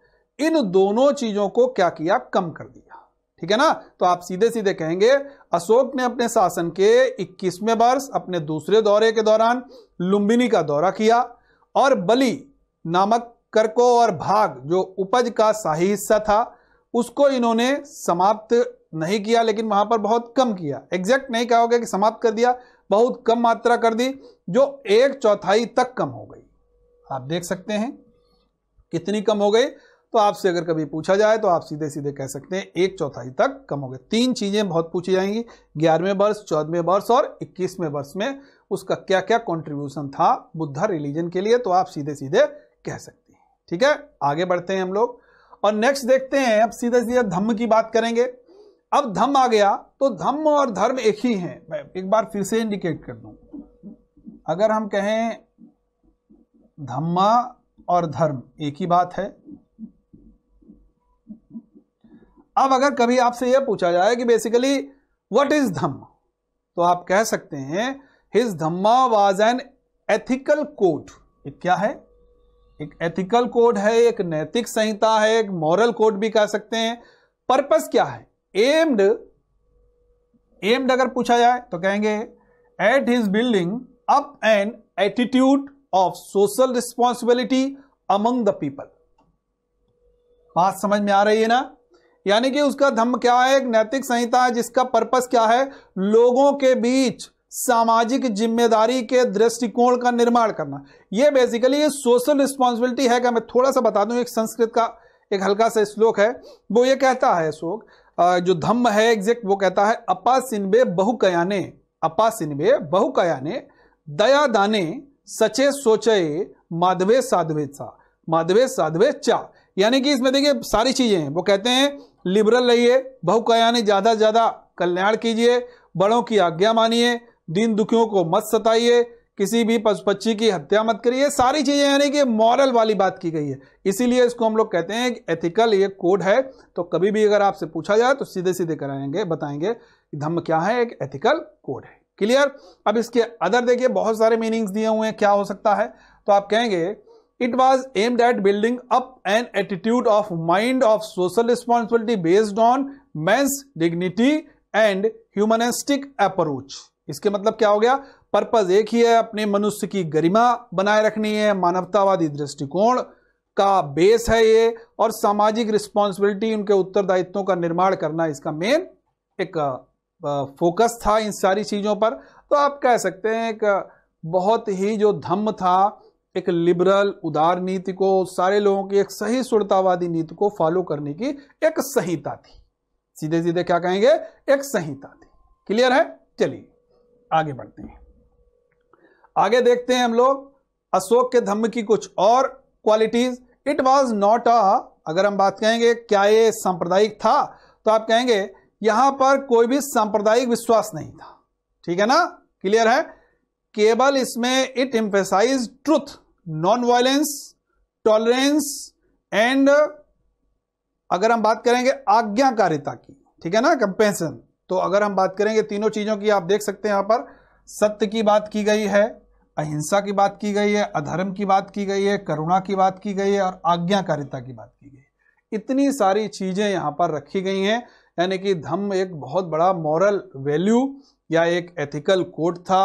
Speaker 1: इन दोनों चीजों को क्या किया कम कर दिया ठीक है ना तो आप सीधे सीधे कहेंगे अशोक ने अपने शासन के 21वें वर्ष अपने दूसरे दौरे के दौरान लुम्बिनी का दौरा किया और बलि नामक करको और भाग जो उपज का शाही हिस्सा था उसको इन्होंने समाप्त नहीं किया लेकिन वहां पर बहुत कम किया एग्जैक्ट नहीं कहा कि समाप्त कर दिया बहुत कम मात्रा कर दी जो एक चौथाई तक कम हो गई आप देख सकते हैं कितनी कम हो गई तो आपसे अगर कभी पूछा जाए तो आप सीधे सीधे कह सकते हैं एक चौथाई तक कम हो गया तीन चीज़ें बहुत पूछी जाएंगी ग्यारहवें वर्ष चौदहवें वर्ष और इक्कीसवें वर्ष में उसका क्या क्या कॉन्ट्रीब्यूशन था बुद्धा रिलीजन के लिए तो आप सीधे सीधे कह सकते हैं ठीक है आगे बढ़ते हैं हम लोग और नेक्स्ट देखते हैं अब सीधे सीधे धम्म की बात करेंगे अब धम्म आ गया तो धम्म और धर्म एक ही है मैं एक बार फिर से इंडिकेट कर दू अगर हम कहें धम्मा और धर्म एक ही बात है अब अगर कभी आपसे यह पूछा जाए कि बेसिकली वट इज धम्म तो आप कह सकते हैं his Dhamma was an ethical code क्या है एक एथिकल कोड है एक नैतिक संहिता है एक मॉरल कोड भी कह सकते हैं पर्पस क्या है एम्ड एम्ड अगर पूछा जाए तो कहेंगे at his building up an attitude of social responsibility among the people बात समझ में आ रही है ना यानी कि उसका धम्म क्या है एक नैतिक संहिता है जिसका पर्पस क्या है लोगों के बीच सामाजिक जिम्मेदारी के दृष्टिकोण का निर्माण करना ये बेसिकली ये सोशल रिस्पॉन्सिबिलिटी है क्या मैं थोड़ा सा बता दूं एक संस्कृत का एक हल्का सा श्लोक है वो ये कहता है श्लोक जो धम्म है एग्जैक्ट वो कहता है अपासिनबे बहुकयाने अपासिनबे बहुकयाने दया दाने सचे सोचे माधवे साधवे सा माधवे साधवे चा यानी कि इसमें देखिए सारी चीजें हैं वो कहते हैं लिबरल रहिए बहुकयानी ज़्यादा से ज़्यादा कल्याण कीजिए बड़ों की आज्ञा मानिए दीन दुखियों को मत सताइए किसी भी पशु पक्षी की हत्या मत करिए सारी चीज़ें यानी कि मॉरल वाली बात की गई है इसीलिए इसको हम लोग कहते हैं एथिकल ये कोड है तो कभी भी अगर आपसे पूछा जाए तो सीधे सीधे कराएंगे बताएंगे धम्म क्या है एक एथिकल कोड है क्लियर अब इसके अदर देखिए बहुत सारे मीनिंग्स दिए हुए हैं क्या हो सकता है तो आप कहेंगे it was aimed at building up an attitude of mind of social responsibility based on मैं डिग्निटी एंड ह्यूमनिस्टिक अप्रोच इसके मतलब क्या हो गया पर्पज एक ही है अपने मनुष्य की गरिमा बनाए रखनी है मानवतावादी दृष्टिकोण का बेस है ये और सामाजिक रिस्पॉन्सिबिलिटी उनके उत्तरदायित्वों का निर्माण करना इसका मेन एक फोकस था इन सारी चीज़ों पर तो आप कह सकते हैं एक बहुत ही जो धम्म था एक लिबरल उदार नीति को सारे लोगों की एक सही सुरतावादी नीति को फॉलो करने की एक संहिता थी सीधे सीधे क्या कहेंगे एक संहिता थी क्लियर है चलिए आगे बढ़ते हैं आगे देखते हैं हम लोग अशोक के धम्म की कुछ और qualities it was not a अगर हम बात कहेंगे क्या ये सांप्रदायिक था तो आप कहेंगे यहां पर कोई भी सांप्रदायिक विश्वास नहीं था ठीक है ना क्लियर है केवल इसमें it emphasize truth non violence tolerance and अगर हम बात करेंगे आज्ञाकारिता की ठीक है ना कंपेंसन तो अगर हम बात करेंगे तीनों चीजों की आप देख सकते हैं यहां पर सत्य की बात की गई है अहिंसा की बात की गई है अधर्म की बात की गई है करुणा की बात की गई है और आज्ञाकारिता की बात की गई है इतनी सारी चीजें यहां पर रखी गई हैं यानी कि धम्म एक बहुत बड़ा मॉरल वैल्यू या एक एथिकल कोड था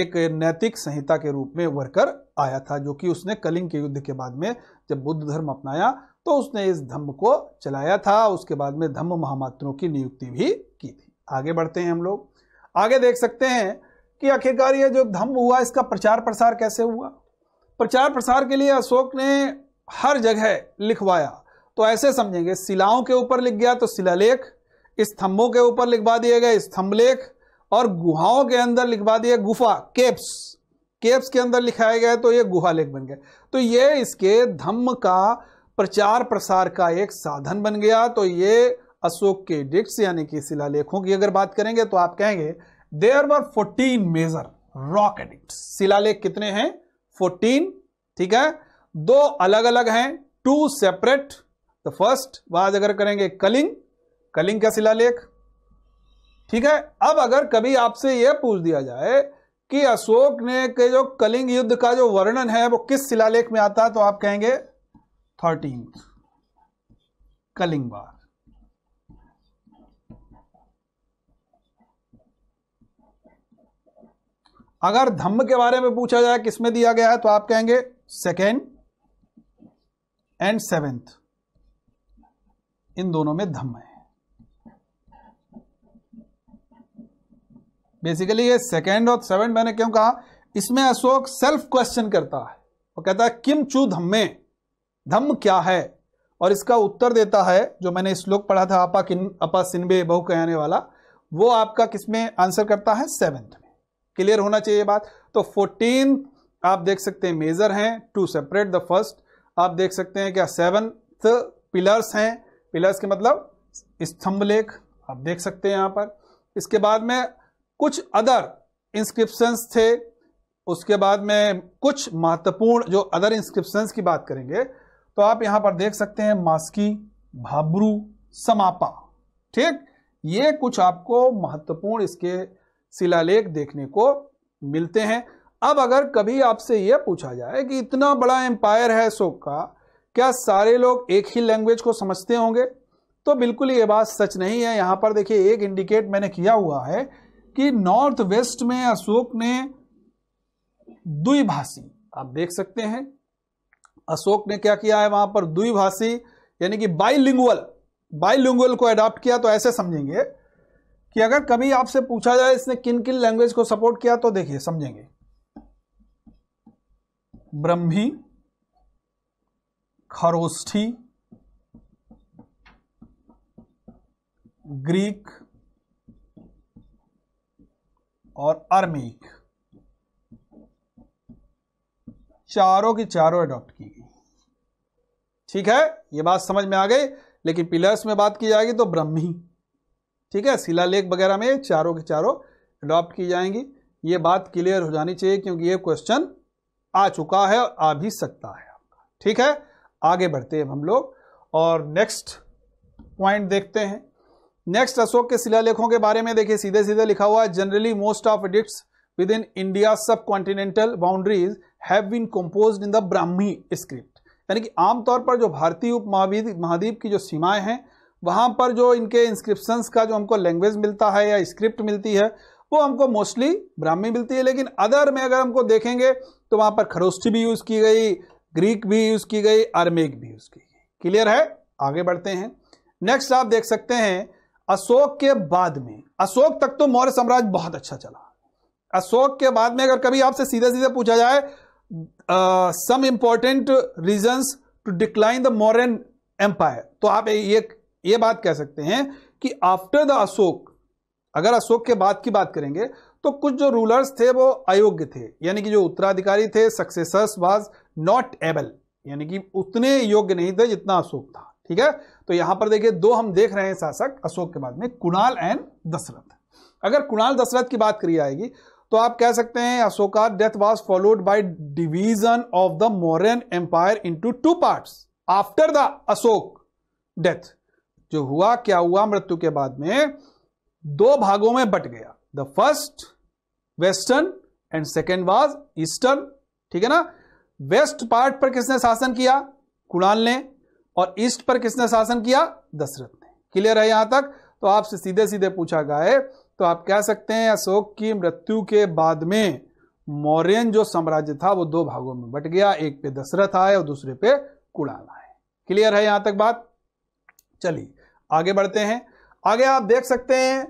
Speaker 1: एक नैतिक संहिता के रूप में वर्कर आया था जो कि उसने कलिंग के युद्ध के बाद में जब बुद्ध धर्म अपनाया तो उसने इस धम्म को चलाया था उसके बाद में धम्म महामात्रों की नियुक्ति भी की थी आगे बढ़ते हैं हम लोग आगे देख सकते हैं कि आखिरकार यह जो धम्म हुआ इसका प्रचार प्रसार कैसे हुआ प्रचार प्रसार के लिए अशोक ने हर जगह लिखवाया तो ऐसे समझेंगे शिलाओं के ऊपर लिख गया तो शिलालेख स्तंभों के ऊपर लिखवा दिए गए स्तंभलेख और गुहाओं के अंदर लिखवा दिए गुफा केप्स केव्स के अंदर लिखाया गया तो ये गुहा लेख बन गया तो ये इसके धम्म का प्रचार प्रसार का एक साधन बन गया तो ये अशोक के डिक्स यानी कि शिलालेखों की अगर बात करेंगे तो आप कहेंगे there were fourteen major rock edict शिलालेख कितने हैं फोर्टीन ठीक है दो अलग अलग हैं टू सेपरेट द फर्स्ट बाद अगर करेंगे कलिंग कलिंग का शिलालेख ठीक है अब अगर कभी आपसे यह पूछ दिया जाए कि अशोक ने के जो कलिंग युद्ध का जो वर्णन है वो किस शिलालेख में आता है तो आप कहेंगे थर्टीन कलिंग बार अगर धम्म के बारे में पूछा जाए किसमें दिया गया है तो आप कहेंगे सेकेंड एंड सेवेंथ इन दोनों में धम्म है बेसिकली ये सेकेंड और सेवेंड मैंने क्यों कहा इसमें अशोक सेल्फ क्वेश्चन करता है वो कहता है किम चू धम्मे धम्म क्या है और इसका उत्तर देता है जो मैंने श्लोक पढ़ा था आपा किन अपा सिन्बे बहु कहने वाला वो आपका किसमें आंसर करता है सेवेंथ में क्लियर होना चाहिए बात तो फोर्टीन आप देख सकते हैं मेजर हैं टू सेपरेट द फर्स्ट आप देख सकते हैं क्या सेवन्थ पिलर्स हैं पिलर्स के मतलब स्तंभ लेख आप देख सकते हैं यहाँ पर इसके बाद में कुछ अदर इंस्क्रिप्शंस थे उसके बाद में कुछ महत्वपूर्ण जो अदर इंस्क्रिप्शंस की बात करेंगे तो आप यहां पर देख सकते हैं मास्की भाबरू समापा ठीक ये कुछ आपको महत्वपूर्ण इसके शिलालेख देखने को मिलते हैं अब अगर कभी आपसे यह पूछा जाए कि इतना बड़ा एम्पायर है अशोक का क्या सारे लोग एक ही लैंग्वेज को समझते होंगे तो बिल्कुल ये बात सच नहीं है यहाँ पर देखिए एक इंडिकेट मैंने किया हुआ है कि नॉर्थ वेस्ट में अशोक ने द्विभाषी आप देख सकते हैं अशोक ने क्या किया है वहां पर द्विभाषी यानी कि बाइलिंगुअल बाइलिंगुअल को अडॉप्ट किया तो ऐसे समझेंगे कि अगर कभी आपसे पूछा जाए इसने किन किन लैंग्वेज को सपोर्ट किया तो देखिए समझेंगे ब्रह्मी खरोष्ठी ग्रीक और अर्मीक चारों की चारों अडॉप्ट की गई ठीक है ये बात समझ में आ गई लेकिन पिलर्स में बात की जाएगी तो ब्रह्मी ठीक है शिला लेख वगैरह में चारों के चारों अडॉप्ट की जाएंगी ये बात क्लियर हो जानी चाहिए क्योंकि ये क्वेश्चन आ चुका है और आ भी सकता है आपका ठीक है आगे बढ़ते हैं हम लोग और नेक्स्ट पॉइंट देखते हैं नेक्स्ट अशोक के शिलालेखों के बारे में देखिए सीधे सीधे लिखा हुआ है generally most of edict within India subcontinental boundaries have been composed in the Brahmi script यानी कि आमतौर पर जो भारतीय उप महाद्वीप की जो सीमाएं हैं वहाँ पर जो इनके इंस्क्रिप्शंस का जो हमको लैंग्वेज मिलता है या स्क्रिप्ट मिलती है वो हमको मोस्टली ब्राह्मी मिलती है लेकिन अदर में अगर हमको देखेंगे तो वहाँ पर खरोस्टी भी यूज़ की गई ग्रीक भी यूज़ की गई आर्मेक भी यूज़ की गई क्लियर है आगे बढ़ते हैं नेक्स्ट आप देख सकते हैं अशोक के बाद में अशोक तक तो मौर्य साम्राज्य बहुत अच्छा चला अशोक के बाद में अगर कभी आपसे सीधे सीधे पूछा जाए some important reason to decline the Mauryan empire तो आप ये ये बात कह सकते हैं कि आफ्टर द अशोक अगर अशोक के बाद की बात करेंगे तो कुछ जो रूलर्स थे वो अयोग्य थे यानी कि जो उत्तराधिकारी थे सक्सेसर्स वाज नॉट एबल यानी कि उतने योग्य नहीं थे जितना अशोक था ठीक है तो यहां पर देखिए दो हम देख रहे हैं शासक अशोक के बाद में कुणाल एंड दशरथ अगर कुणाल दशरथ की बात करी आएगी तो आप कह सकते हैं Ashoka death was followed by division of the Mauryan empire into two part after the Ashoka death जो हुआ क्या हुआ मृत्यु के बाद में दो भागों में बट गया the first western and second was eastern ठीक है ना वेस्ट पार्ट पर किसने शासन किया कुणाल ने और ईस्ट पर किसने शासन किया दशरथ ने क्लियर है यहां तक तो आपसे सीधे सीधे पूछा है तो आप कह सकते हैं अशोक की मृत्यु के बाद में मौर्यन जो साम्राज्य था वो दो भागों में बट गया एक पे दशरथ आए और दूसरे पे कुड़ाल आए क्लियर है यहां तक बात चलिए आगे बढ़ते हैं आगे आप देख सकते हैं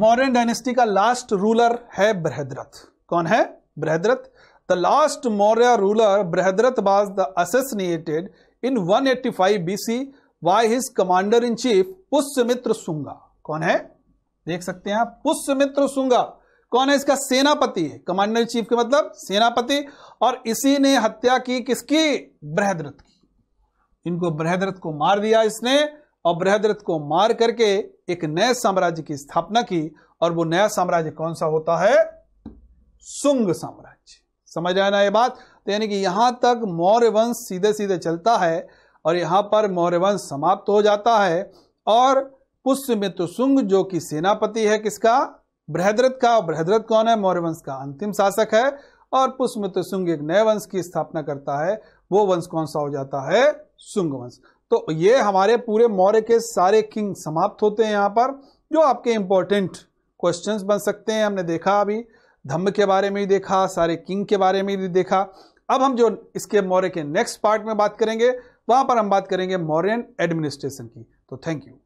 Speaker 1: मौर्यन डायनेस्टी का लास्ट रूलर है बृहद्रथ कौन है Brihadratha the last Maurya ruler Brihadratha was the assassinated in 185 eighty five BC by his commander in chief Pushyamitra Sunga कौन है देख सकते हैं आप पुष्यमित्र सुंगा कौन है इसका सेनापति है कमांडर इन चीफ के मतलब सेनापति और इसी ने हत्या की किसकी बृहद्रथ की इनको बृहद्रथ को मार दिया इसने और बृहद्रथ को मार करके एक नए साम्राज्य की स्थापना की और वो नया साम्राज्य कौन सा होता है सुंग साम्राज्य समझ आना ये बात तो यानी कि यहाँ तक मौर्य वंश सीधे सीधे चलता है और यहाँ पर मौर्य वंश समाप्त हो जाता है और पुष्यमित्र सुंग जो कि सेनापति है किसका बृहद्रथ का और बृहद्रथ कौन है मौर्य वंश का अंतिम शासक है और पुष्यमित्र सुंग एक नए वंश की स्थापना करता है वो वंश कौन सा हो जाता है सुंग वंश तो ये हमारे पूरे मौर्य के सारे किंग समाप्त होते हैं यहाँ पर जो आपके इंपॉर्टेंट क्वेश्चंस बन सकते हैं हमने देखा अभी धम्म के बारे में भी देखा सारे किंग के बारे में भी देखा अब हम जो इसके मौर्य के नेक्स्ट पार्ट में बात करेंगे वहां पर हम बात करेंगे मौर्यन एडमिनिस्ट्रेशन की तो थैंक यू